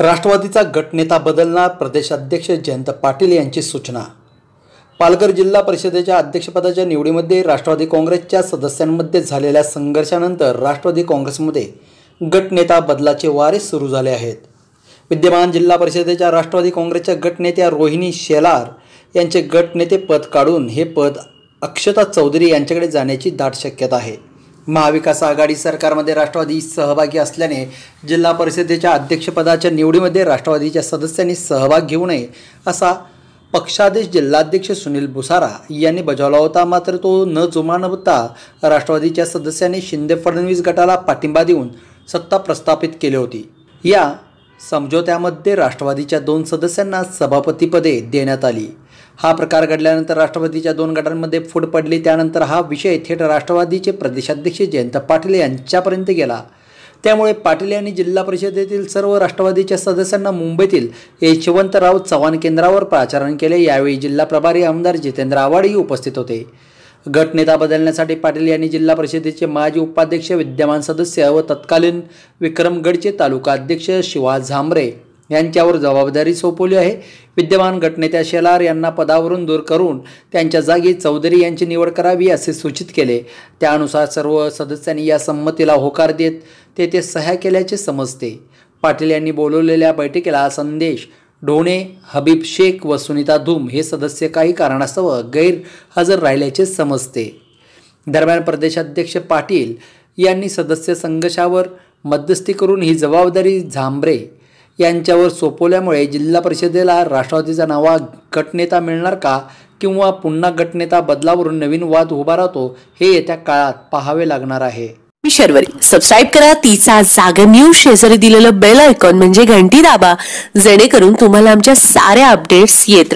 राष्ट्रवादीचा गटनेता बदलणार प्रदेशाध्यक्ष जयंत पाटील यांची सूचना पालघर जिल्हा परिषदेच्या अध्यक्षपदाच्या निवडीमध्ये राष्ट्रवादी काँग्रेसच्या सदस्यांमध्ये झालेल्या संघर्षानंतर राष्ट्रवादी काँग्रेसमध्ये गटनेता बदलाचे वारे सुरू झाले आहेत विद्यमान जिल्हा परिषदेच्या राष्ट्रवादी काँग्रेसच्या गटनेत्या रोहिणी शेलार यांचे पद काढून हे पद अक्षता चौधरी यांच्याकडे जाण्याची दाट शक्यता आहे महाविकास आघाडी सरकारमध्ये राष्ट्रवादी सहभागी असल्याने जिल्हा परिषदेच्या अध्यक्षपदाच्या निवडीमध्ये राष्ट्रवादीच्या सदस्यांनी सहभाग घेऊ नये असा पक्षादेश जिल्हाध्यक्ष सुनील भुसारा यांनी बजावला होता मात्र तो न जुमानवता राष्ट्रवादीच्या सदस्यांनी शिंदे फडणवीस गटाला पाठिंबा देऊन सत्ता प्रस्थापित केली होती या समझोत्यामध्ये राष्ट्रवादीच्या दोन सदस्यांना सभापतीपदे देण्यात आली हा प्रकार घडल्यानंतर राष्ट्रवादीच्या दोन गटांमध्ये फूट पडली त्यानंतर हा विषय थेट राष्ट्रवादीचे प्रदेशाध्यक्ष जयंत पाटील यांच्यापर्यंत गेला त्यामुळे पाटील यांनी जिल्हा परिषदेतील सर्व राष्ट्रवादीच्या सदस्यांना मुंबईतील यशवंतराव चव्हाण केंद्रावर प्राचारण केले यावेळी जिल्हा प्रभारी आमदार जितेंद्र आव्हाडही उपस्थित होते गटनेता बदलण्यासाठी पाटील यांनी जिल्हा परिषदेचे माजी उपाध्यक्ष विद्यमान सदस्य व तत्कालीन विक्रमगडचे तालुका अध्यक्ष शिवा झांबरे यांच्यावर जबाबदारी सोपवली आहे विद्यमान गटनेत्या शेलार यांना पदावरून दूर करून त्यांच्या जागी चौधरी यांची निवड करावी असे सूचित केले त्यानुसार सर्व सदस्यांनी या संमतीला होकार देत ते ते सह्या केल्याचे समजते पाटील यांनी बोलवलेल्या बैठकीला संदेश ढोणे हबीब शेख व सुनीता धूम हे सदस्य काही कारणास्तव गैरहजर राहिल्याचे समजते दरम्यान प्रदेशाध्यक्ष पाटील यांनी सदस्य संघर्षावर मध्यस्थी करून ही जबाबदारी झांबरे यांच्यावर सोपवल्यामुळे जिल्हा परिषदेला राष्ट्रवादीचा नावा गटनेता मिळणार का किंवा पुन्हा गटनेता बदलावरून नवीन वाद उभा राहतो हे येत्या काळात पाहावे लागणार आहे शर्वरी सबस्क्राईब करा तिचा जागर न्यूज शेजारी दिलेलं बेल आयकॉन म्हणजे घंटी दाबा जेणेकरून तुम्हाला आमच्या साऱ्या अपडेट्स येत